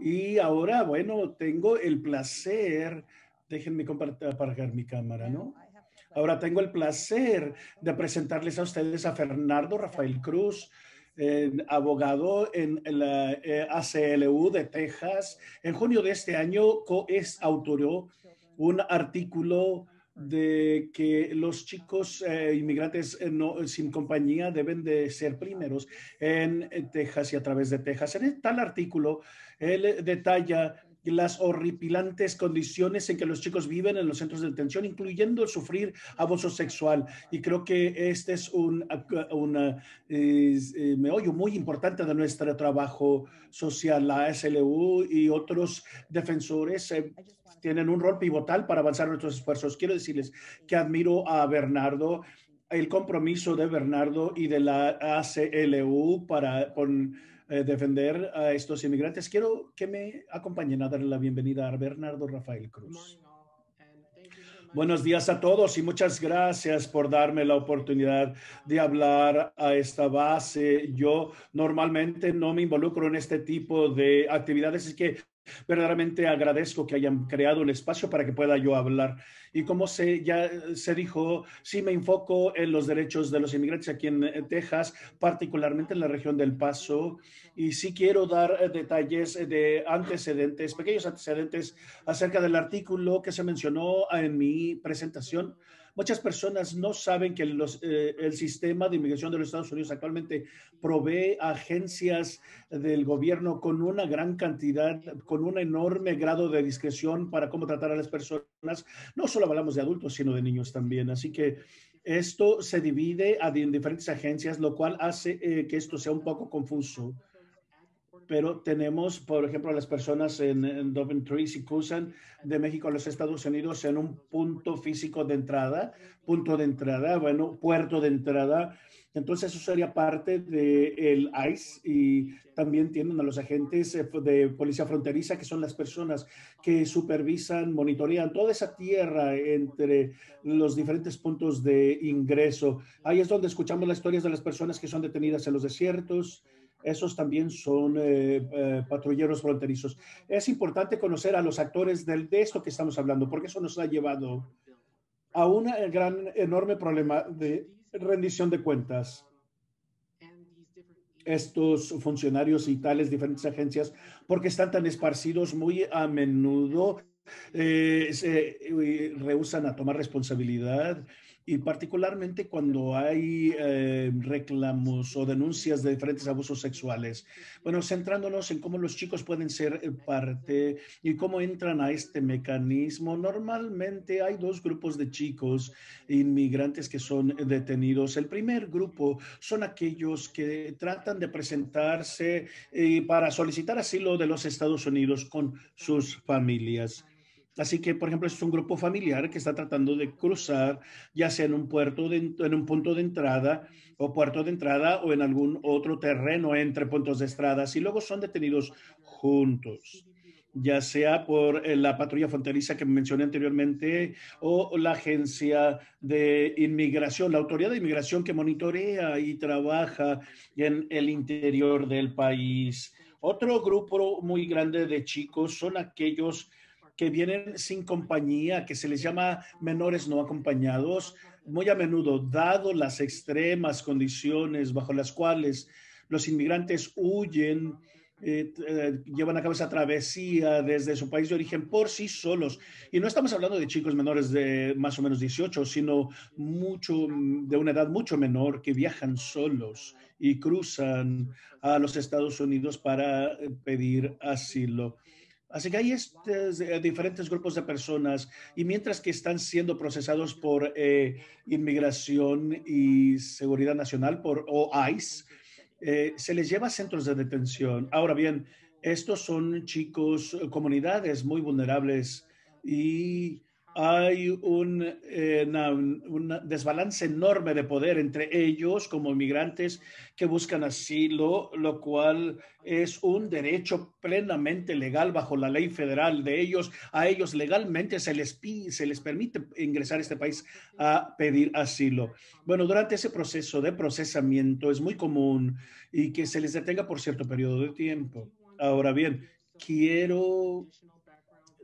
Y ahora, bueno, tengo el placer, déjenme apagar mi cámara, ¿no? Ahora tengo el placer de presentarles a ustedes a Fernando Rafael Cruz, abogado en la eh, ACLU de Texas. En junio de este año co autoró un artículo de que los chicos eh, inmigrantes eh, no, sin compañía deben de ser primeros en, en eh, Texas y a través de Texas. En tal artículo, él detalla las horripilantes condiciones en que los chicos viven en los centros de detención, incluyendo el sufrir abuso sexual. Y creo que este es un una, eh, eh, meollo muy importante de nuestro trabajo social. La SLU y otros defensores eh, tienen un rol pivotal para avanzar nuestros esfuerzos. Quiero decirles que admiro a Bernardo el compromiso de Bernardo y de la ACLU para con eh, defender a estos inmigrantes. Quiero que me acompañen a darle la bienvenida a Bernardo Rafael Cruz. Buenos días a todos y muchas gracias por darme la oportunidad de hablar a esta base. Yo normalmente no me involucro en este tipo de actividades, es que Verdaderamente agradezco que hayan creado el espacio para que pueda yo hablar. Y como se, ya se dijo, sí me enfoco en los derechos de los inmigrantes aquí en eh, Texas, particularmente en la región del Paso. Y sí quiero dar eh, detalles de antecedentes, pequeños antecedentes acerca del artículo que se mencionó en mi presentación Muchas personas no saben que eh, el sistema de inmigración de los Estados Unidos actualmente provee agencias del gobierno con una gran cantidad, con un enorme grado de discreción para cómo tratar a las personas. No solo hablamos de adultos, sino de niños también. Así que esto se divide en diferentes agencias, lo cual hace eh, que esto sea un poco confuso pero tenemos, por ejemplo, las personas en, en Daventry y de México a los Estados Unidos en un punto físico de entrada, punto de entrada, bueno, puerto de entrada. Entonces eso sería parte del ICE y también tienen a los agentes eh, de policía fronteriza, que son las personas que supervisan, monitorean toda esa tierra entre los diferentes puntos de ingreso. Ahí es donde escuchamos las historias de las personas que son detenidas en los desiertos, esos también son eh, eh, patrulleros fronterizos. Es importante conocer a los actores del, de esto que estamos hablando, porque eso nos ha llevado a un eh, gran, enorme problema de rendición de cuentas. Estos funcionarios y tales diferentes agencias, porque están tan esparcidos muy a menudo, se rehusan a tomar responsabilidad y particularmente cuando hay eh, reclamos o denuncias de diferentes abusos sexuales. Bueno, centrándonos en cómo los chicos pueden ser eh, parte y cómo entran a este mecanismo. Normalmente hay dos grupos de chicos inmigrantes que son detenidos. El primer grupo son aquellos que tratan de presentarse eh, para solicitar asilo de los Estados Unidos con sus familias. Así que, por ejemplo, es un grupo familiar que está tratando de cruzar, ya sea en un, puerto de, en un punto de entrada o puerto de entrada o en algún otro terreno entre puntos de estradas y luego son detenidos juntos ya sea por eh, la patrulla fronteriza que mencioné anteriormente o la agencia de inmigración, la autoridad de inmigración que monitorea y trabaja en el interior del país. Otro grupo muy grande de chicos son aquellos que vienen sin compañía, que se les llama menores no acompañados, muy a menudo, dado las extremas condiciones bajo las cuales los inmigrantes huyen, eh, eh, llevan a cabo esa travesía desde su país de origen por sí solos. Y no estamos hablando de chicos menores de más o menos 18, sino mucho, de una edad mucho menor que viajan solos y cruzan a los Estados Unidos para eh, pedir asilo. Así que hay eh, diferentes grupos de personas y mientras que están siendo procesados por eh, Inmigración y Seguridad Nacional, por o ICE, eh, se les lleva a centros de detención. Ahora bien, estos son chicos, comunidades muy vulnerables y hay eh, un, desbalance enorme de poder entre ellos como inmigrantes que buscan asilo, lo cual es un derecho plenamente legal bajo la ley federal de ellos. A ellos legalmente se les, se les permite ingresar a este país a pedir asilo. Bueno, durante ese proceso de procesamiento es muy común y que se les detenga por cierto periodo de tiempo. Ahora bien, quiero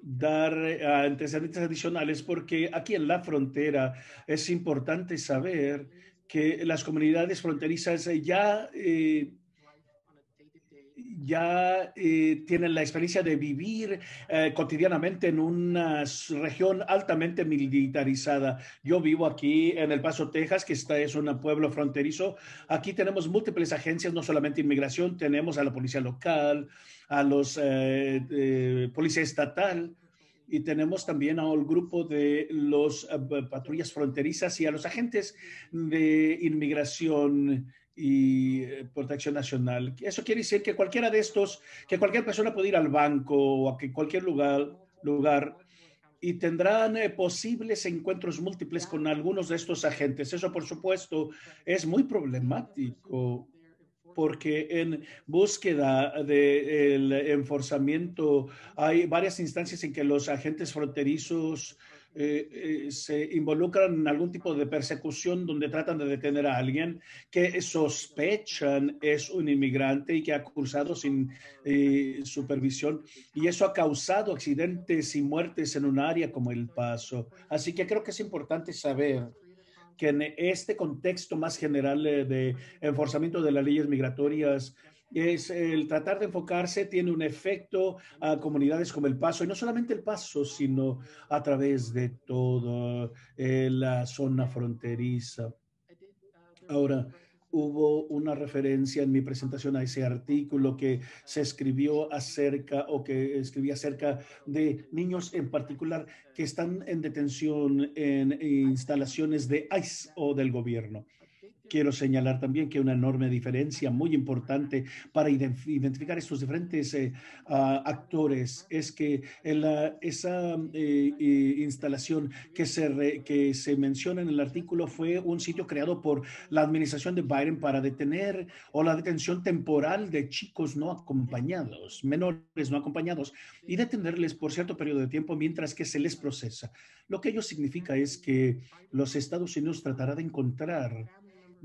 dar eh, antecedentes adicionales porque aquí en la frontera es importante saber que las comunidades fronterizas ya eh, ya eh, tienen la experiencia de vivir eh, cotidianamente en una región altamente militarizada. Yo vivo aquí en El Paso, Texas, que está, es un pueblo fronterizo. Aquí tenemos múltiples agencias, no solamente inmigración, tenemos a la policía local, a los eh, policía estatal, y tenemos también al grupo de las patrullas fronterizas y a los agentes de inmigración y eh, Protección Nacional. Eso quiere decir que cualquiera de estos, que cualquier persona puede ir al banco o a cualquier lugar, lugar y tendrán eh, posibles encuentros múltiples con algunos de estos agentes. Eso, por supuesto, es muy problemático porque en búsqueda del de enforzamiento hay varias instancias en que los agentes fronterizos eh, eh, se involucran en algún tipo de persecución donde tratan de detener a alguien que sospechan es un inmigrante y que ha cursado sin eh, supervisión. Y eso ha causado accidentes y muertes en un área como El Paso. Así que creo que es importante saber que en este contexto más general de enforzamiento de las leyes migratorias, es el tratar de enfocarse tiene un efecto a comunidades como El Paso, y no solamente El Paso, sino a través de toda eh, la zona fronteriza. Ahora, hubo una referencia en mi presentación a ese artículo que se escribió acerca o que escribí acerca de niños en particular que están en detención en instalaciones de ICE o del gobierno. Quiero señalar también que una enorme diferencia muy importante para identificar estos diferentes eh, actores es que en ah, esa eh, instalación que se, que se menciona en el artículo fue un sitio creado por la administración de Biden para detener o la detención temporal de chicos no acompañados, menores no acompañados, y detenerles por cierto periodo de tiempo mientras que se les procesa. Lo que ello significa es que los Estados Unidos tratará de encontrar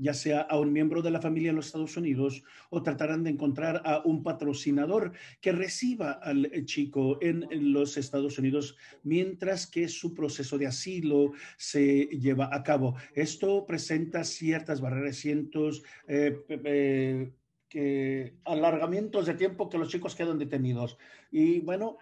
ya sea a un miembro de la familia en los Estados Unidos o tratarán de encontrar a un patrocinador que reciba al eh, chico en, los Estados Unidos mientras que su proceso de asilo se lleva a cabo. Esto presenta ciertas barreras, cientos... Eh, alargamientos de tiempo que los chicos quedan detenidos. Y bueno,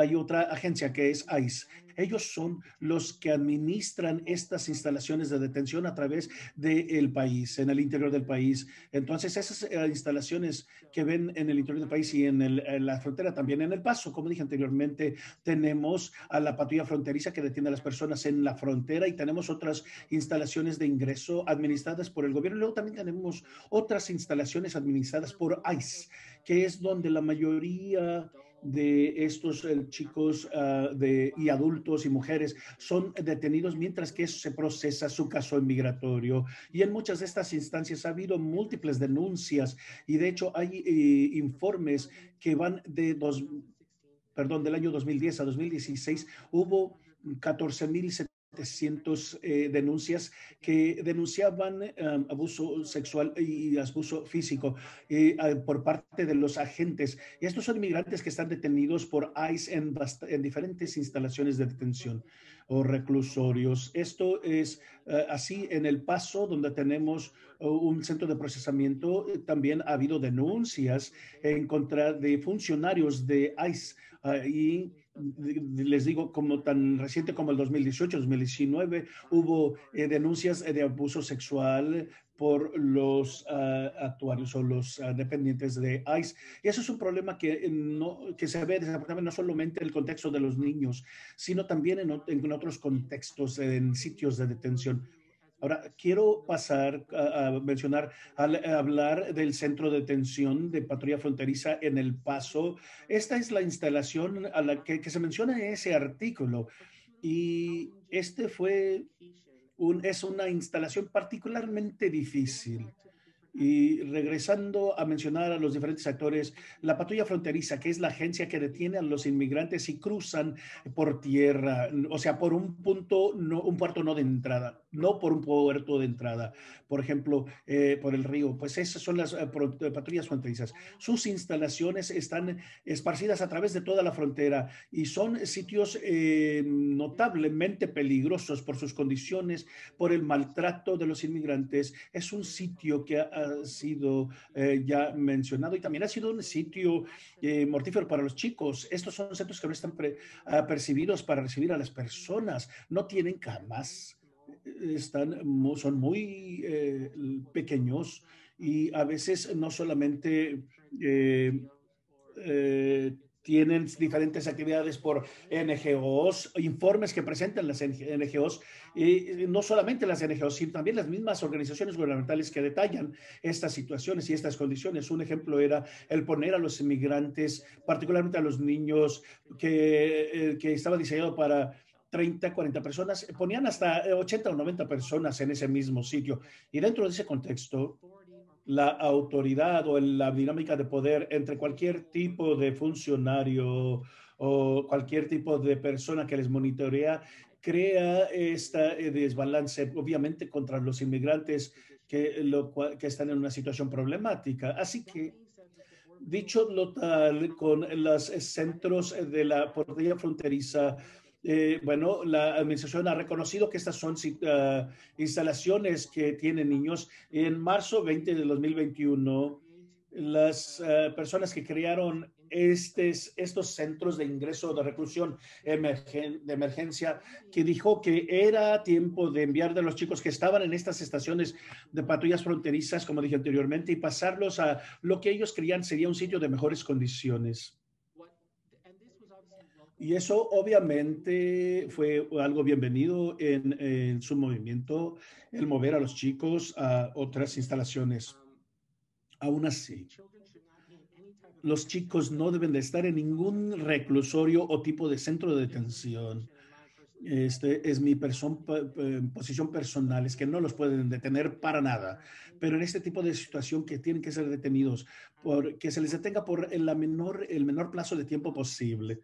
hay otra agencia que es ICE. Ellos son los que administran estas instalaciones de detención a través del país, en el interior del país. Entonces, esas eh, instalaciones que ven en el interior del país y en, en la frontera también, en El Paso, como dije anteriormente, tenemos a la patrulla fronteriza que detiene a las personas en la frontera y tenemos otras instalaciones de ingreso administradas por el gobierno. Luego también tenemos otras instalaciones administradas por ICE, que es donde la mayoría de estos eh, chicos ah, de, y adultos y mujeres son detenidos mientras que se procesa su caso inmigratorio. Y en muchas de estas instancias ha habido múltiples denuncias y de hecho hay eh, informes que van de dos, perdón, del año 2010 a 2016. Hubo 14.000 700 eh, denuncias que denunciaban eh, abuso sexual y abuso físico eh, por parte de los agentes. Y estos son inmigrantes que están detenidos por ICE en, diferentes instalaciones de detención o reclusorios. Esto es así en El Paso, donde tenemos un centro de procesamiento. También ha habido denuncias en contra de funcionarios de ICE y les digo, como tan reciente como el 2018, 2019, hubo eh, denuncias eh, de abuso sexual por los ah, actuarios o los ah, dependientes de ICE. Y eso es un problema que, eh, no, que se ve desafortunadamente no solamente en el contexto de los niños, sino también en, en otros contextos, en sitios de detención. Ahora, quiero pasar a, mencionar, al a hablar del centro de detención de patrulla fronteriza en El Paso. Esta es la instalación a la que, se menciona en ese artículo y este fue un, es una instalación particularmente difícil. Y regresando a mencionar a los diferentes actores, la patrulla fronteriza, que es la agencia que detiene a los inmigrantes si cruzan por tierra, o sea, por un punto, no, un puerto no de entrada no por un puerto de entrada, por ejemplo, eh, por el río. Pues esas son las eh, eh, patrullas fronterizas. Sus instalaciones están esparcidas a través de toda la frontera y son sitios notablemente peligrosos por sus condiciones, por el maltrato de los inmigrantes. Es un sitio que ha, sido ya mencionado y también ha sido un sitio mortífero para los chicos. Estos son centros que no están ah, percibidos para recibir a las personas. No tienen camas están, son muy eh, pequeños y a veces no solamente eh, eh, tienen diferentes actividades por NGOs, informes que presentan las NGOs, y no solamente las NGOs, sino también las mismas organizaciones gubernamentales que detallan estas situaciones y estas condiciones. Un ejemplo era el poner a los inmigrantes, particularmente a los niños, que, que estaba diseñado para 30, 40 personas, eh, ponían hasta 80 eh, o 90 personas en ese mismo sitio. Y dentro de ese contexto, la autoridad o la dinámica de poder entre cualquier tipo de funcionario o cualquier tipo de persona que les monitorea crea este desbalance, obviamente, contra los inmigrantes que, lo, que están en una situación problemática. Así que, dicho lo tal, con los centros de la portería fronteriza, eh, bueno, la administración ha reconocido que estas son ah, instalaciones que tienen niños. En marzo 20 de 2021, las ah, personas que crearon estos centros de ingreso de reclusión de emergencia, que dijo que era tiempo de enviar a los chicos que estaban en estas estaciones de patrullas fronterizas, como dije anteriormente, y pasarlos a lo que ellos creían sería un sitio de mejores condiciones. Y eso obviamente fue algo bienvenido en, su movimiento, el mover a los chicos a otras instalaciones. Aún así, los chicos no deben de estar en ningún reclusorio o tipo de centro de detención. Este es mi posición personal, es que no los pueden detener para nada. Pero en este tipo de situación que tienen que ser detenidos, por, que se les detenga por la menor, el menor plazo de tiempo posible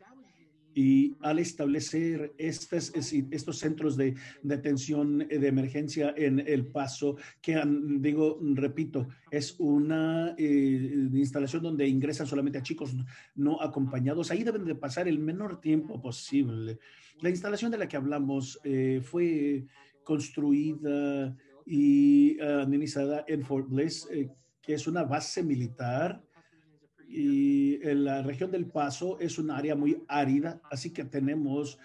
y al establecer estas, estos centros de detención eh, de emergencia en El Paso, que digo, repito, es una eh, instalación donde ingresan solamente a chicos no acompañados, ahí deben de pasar el menor tiempo posible. La instalación de la que hablamos eh, fue construida y administrada en Fort Bliss, que es una base militar y en la región del Paso es un área muy árida, así que tenemos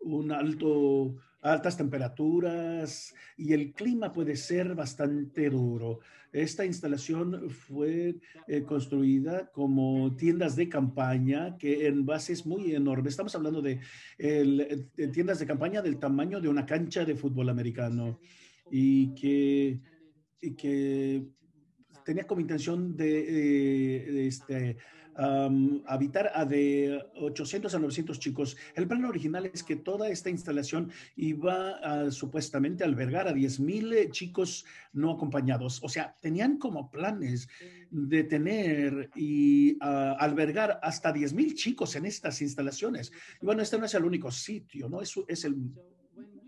un alto, altas temperaturas y el clima puede ser bastante duro. Esta instalación fue eh, construida como tiendas de campaña que en base es muy enorme. estamos hablando de, eh, de tiendas de campaña del tamaño de una cancha de fútbol americano y que, y que Ah. Tenía como intención de, eh, este, habitar a de 800 a 900 chicos. El plan original es que toda esta instalación iba supuestamente a albergar a 10.000 eh, chicos no acompañados. O sea, tenían como planes de tener y ah, albergar hasta 10.000 chicos en estas instalaciones. Y bueno, este no es el único sitio, ¿no? Es, es el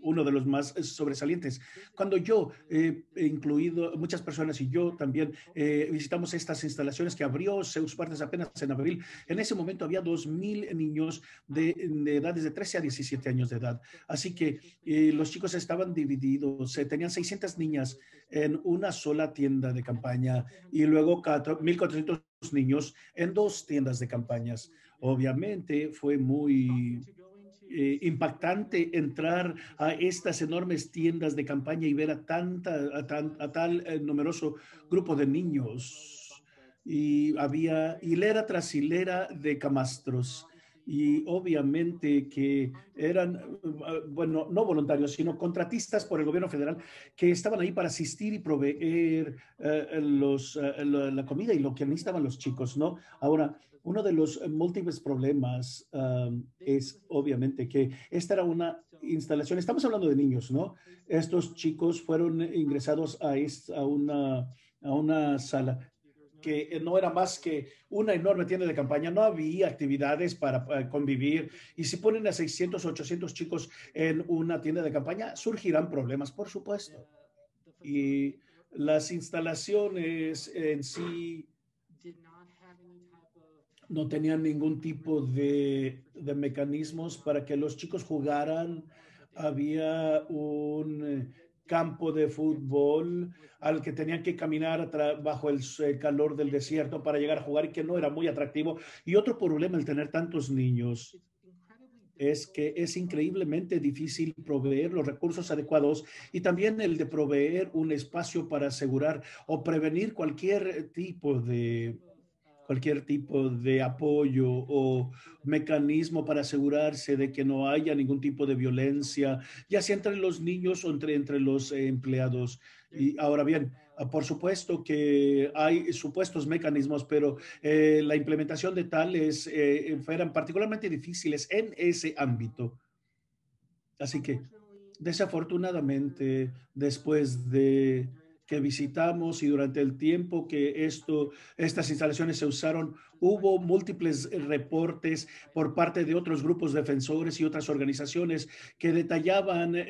uno de los más eh, sobresalientes. Cuando yo, eh, incluido muchas personas y yo también, eh, visitamos estas instalaciones que abrió Zeus Partes apenas en abril, en ese momento había 2.000 niños de, edades de 13 a 17 años de edad. Así que eh, los chicos estaban divididos, tenían 600 niñas en una sola tienda de campaña y luego 1.400 niños en dos tiendas de campañas. Obviamente fue muy eh, impactante entrar a estas enormes tiendas de campaña y ver a, tanta, a, tal eh, numeroso grupo de niños. Y había hilera tras hilera de camastros y obviamente que eran, eh, bueno, no voluntarios, sino contratistas por el gobierno federal que estaban ahí para asistir y proveer eh, los, eh, la comida y lo que necesitaban los chicos, ¿no? Ahora, uno de los múltiples problemas es obviamente que esta era una instalación, estamos hablando de niños, ¿no? Estos chicos fueron ingresados a, a una a una sala que eh, no era más que una enorme tienda de campaña, no había actividades para, eh, convivir. Y si ponen a 600, 800 chicos en una tienda de campaña, surgirán problemas, por supuesto. Y las instalaciones en sí no tenían ningún tipo de, de mecanismos para que los chicos jugaran. Había un eh, campo de fútbol al que tenían que caminar bajo el calor del desierto para llegar a jugar y que no era muy atractivo. Y otro problema el tener tantos niños es que es increíblemente difícil proveer los recursos adecuados y también el de proveer un espacio para asegurar o prevenir cualquier tipo de cualquier tipo de apoyo o mecanismo para asegurarse de que no haya ningún tipo de violencia, ya sea entre los niños o entre, entre los eh, empleados. Y ahora bien, ah, por supuesto que hay supuestos mecanismos, pero eh, la implementación de tales eh, eh particularmente difíciles en ese ámbito. Así que, desafortunadamente, después de que visitamos y durante el tiempo que esto, estas instalaciones se usaron, hubo múltiples reportes por parte de otros grupos defensores y otras organizaciones que detallaban eh,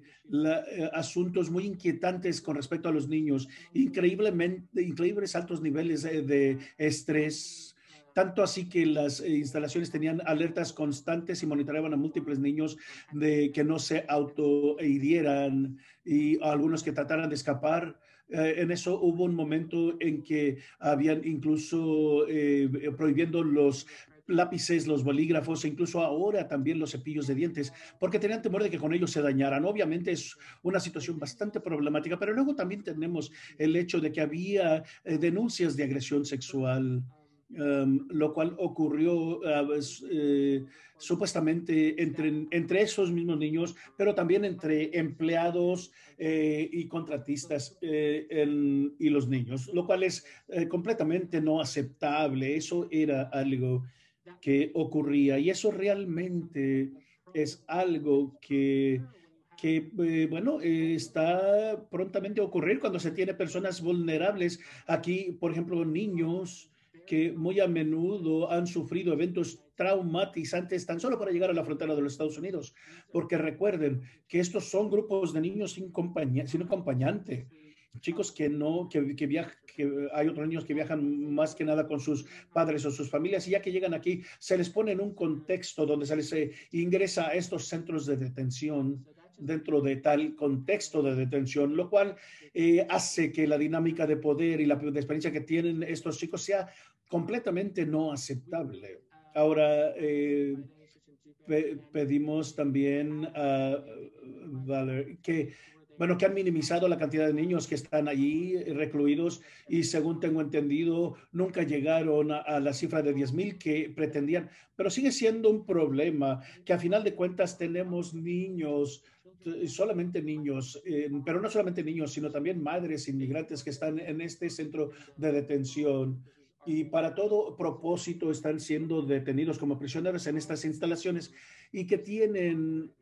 eh, asuntos muy inquietantes con respecto a los niños, increíblemente, increíbles altos niveles eh, de estrés tanto así que las eh, instalaciones tenían alertas constantes y monitoreaban a múltiples niños de que no se autohirieran y algunos que trataran de escapar. Eh, en eso hubo un momento en que habían incluso eh, prohibiendo los lápices, los bolígrafos e incluso ahora también los cepillos de dientes, porque tenían temor de que con ellos se dañaran. Obviamente es una situación bastante problemática, pero luego también tenemos el hecho de que había denuncias de agresión sexual Em, lo cual ocurrió ah, pues, eh, supuestamente entre, entre esos mismos niños, pero también entre empleados eh, y contratistas eh, y los niños, lo cual es completamente no aceptable. Eso era algo que ocurría y eso realmente es algo que bueno, está prontamente a ocurrir cuando se tiene personas vulnerables. Aquí, por ejemplo, niños que muy a menudo han sufrido eventos traumatizantes tan solo para llegar a la frontera de los Estados Unidos, porque recuerden que estos son grupos de niños sin, compañía, sin acompañante chicos que no, que, viajan, que hay otros niños que viajan más que nada con sus padres o sus familias y ya que llegan aquí se les pone en un contexto donde se les eh, ingresa a estos centros de detención dentro de tal contexto de detención, lo cual eh, hace que la dinámica de poder y la experiencia que tienen estos chicos sea completamente no aceptable. Ahora, ah, eh, pedimos también a Valer que bueno, que han minimizado la cantidad de niños que están allí recluidos y según tengo entendido, nunca llegaron a, la cifra de 10.000 que pretendían, pero sigue siendo un problema que a final de cuentas tenemos niños solamente niños, pero no solamente niños, sino también madres inmigrantes que están en este centro de detención y para todo propósito están siendo detenidos como prisioneros en estas instalaciones y que tienen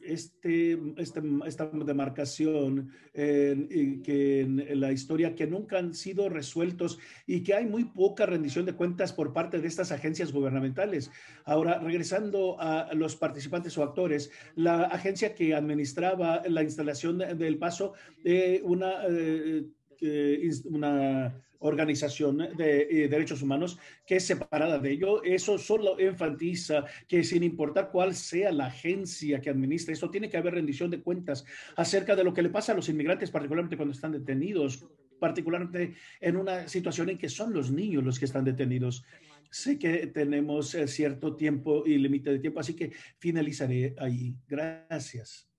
este, este esta demarcación que en la historia que nunca han sido resueltos y que hay muy poca rendición de cuentas por parte de estas agencias gubernamentales. Ahora, regresando a los participantes o actores, la agencia que administraba la instalación del paso, eh, una... Eh, eh, una organización de eh, derechos humanos que es separada de ello. Eso solo enfatiza que sin importar cuál sea la agencia que administra, eso tiene que haber rendición de cuentas acerca de lo que le pasa a los inmigrantes, particularmente cuando están detenidos, particularmente en una situación en que son los niños los que están detenidos. Sé que tenemos eh, cierto tiempo y límite de tiempo, así que finalizaré ahí. Gracias.